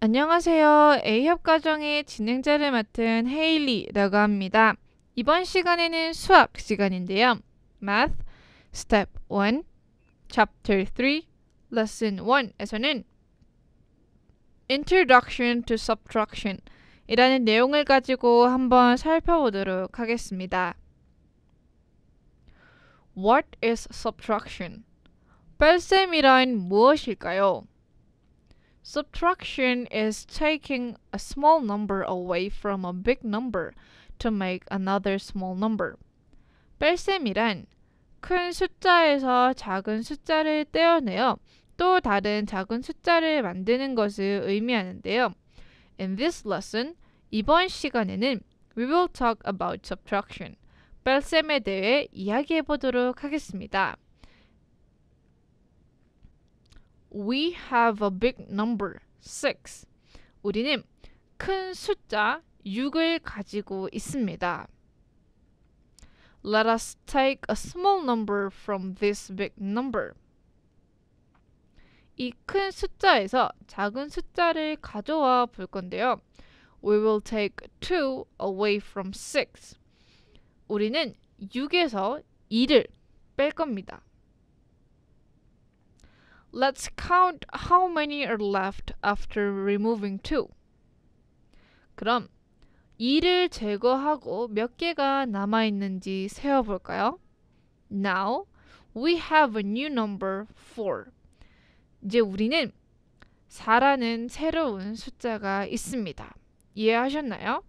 안녕하세요. A협 과정의 진행자를 맡은 헤일리라고 합니다. 이번 시간에는 수학 시간인데요. Math Step 1 Chapter 3 Lesson 1에서는 Introduction to Subtraction 이라는 내용을 가지고 한번 살펴보도록 하겠습니다. What is subtraction? 뺄셈이란 무엇일까요? Subtraction is taking a small number away from a big number to make another small number. 뺄셈이란 큰 숫자에서 작은 숫자를 떼어내어 또 다른 작은 숫자를 만드는 것을 의미하는데요. In this lesson, 이번 시간에는 we will talk about subtraction. 뺄셈에 대해 이야기해 보도록 하겠습니다. We have a big number, 6. 우리는 큰 숫자 6을 가지고 있습니다. Let us take a small number from this big number. 이 큰 숫자에서 작은 숫자를 가져와 볼 건데요. We will take 2 away from 6. 우리는 6에서 2를 뺄 겁니다. Let's count how many are left after removing 2. 그럼 2를 제거하고 몇 개가 남아 있는지 세어 볼까요? Now we have a new number 4. 이제 우리는 4라는 새로운 숫자가 있습니다. 이해하셨나요?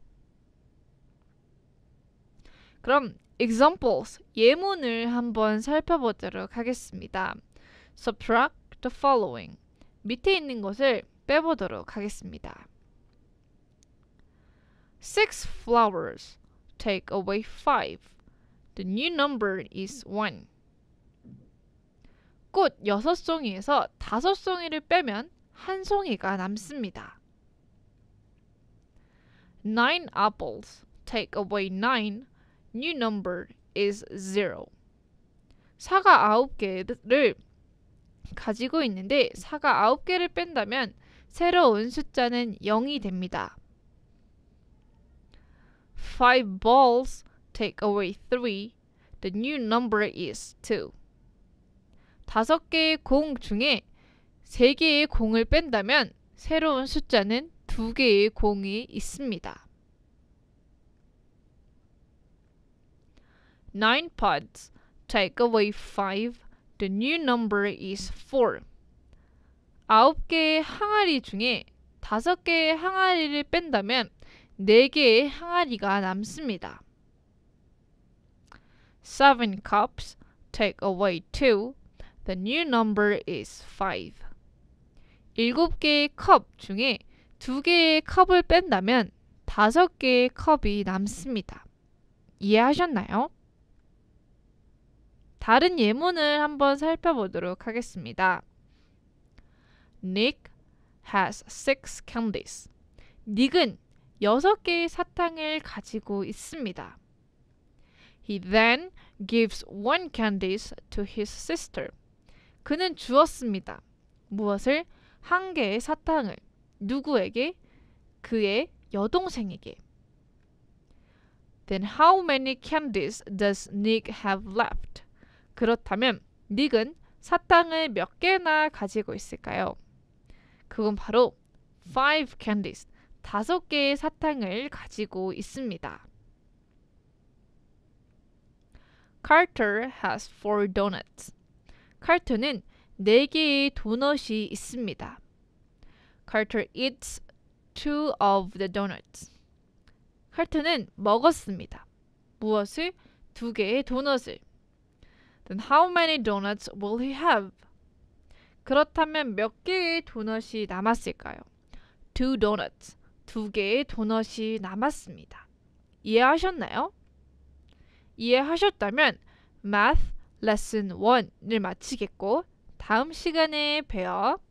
그럼 examples 예문을 한번 살펴보도록 하겠습니다. Subtract the following. 밑에 있는 것을 빼보도록 하겠습니다. Six flowers. Take away five. The new number is one. 꽃 여섯 송이에서 다섯 송이를 빼면 한 송이가 남습니다. Nine apples. Take away nine. New number is zero. 사과 아홉 개를 가지고 있는데 4가 9개를 뺀다면 새로운 숫자는 0이 됩니다. Five balls take away three. The new number is two. 다섯 개의 공 중에 세 개의 공을 뺀다면 새로운 숫자는 두 개의 공이 있습니다. Nine pods take away five. The new number is f o 4. 아홉 개의 항아리 중에 다섯 개의 항아리를 뺀다면 네 개의 항아리가 남습니다. Seven cups take away two. The new number is five. 일곱 개의 컵 중에 두 개의 컵을 뺀다면 다섯 개의 컵이 남습니다. 이해하셨나요? 다른 예문을 한번 살펴보도록 하겠습니다. Nick has six candies. 닉은 여섯 개의 사탕을 가지고 있습니다. He then gives one candy to his sister. 그는 주었습니다. 무엇을? 한 개의 사탕을. 누구에게? 그의 여동생에게. Then how many candies does Nick have left? 그렇다면 닉은 사탕을 몇 개나 가지고 있을까요? 그건 바로 five candies, 다섯 개의 사탕을 가지고 있습니다. Carter has four donuts. c a 는네 개의 도넛이 있습니다. Carter eats two of the donuts. 카트는 먹었습니다. 무엇을? 두 개의 도넛을. Then how many donuts will he have? 그렇다면 몇 개의 도넛이 남았을까요? Two donuts. 두 개의 도넛이 남았습니다. 이해하셨나요? 이해하셨다면 math lesson 1을 마치겠고 다음 시간에 봬요.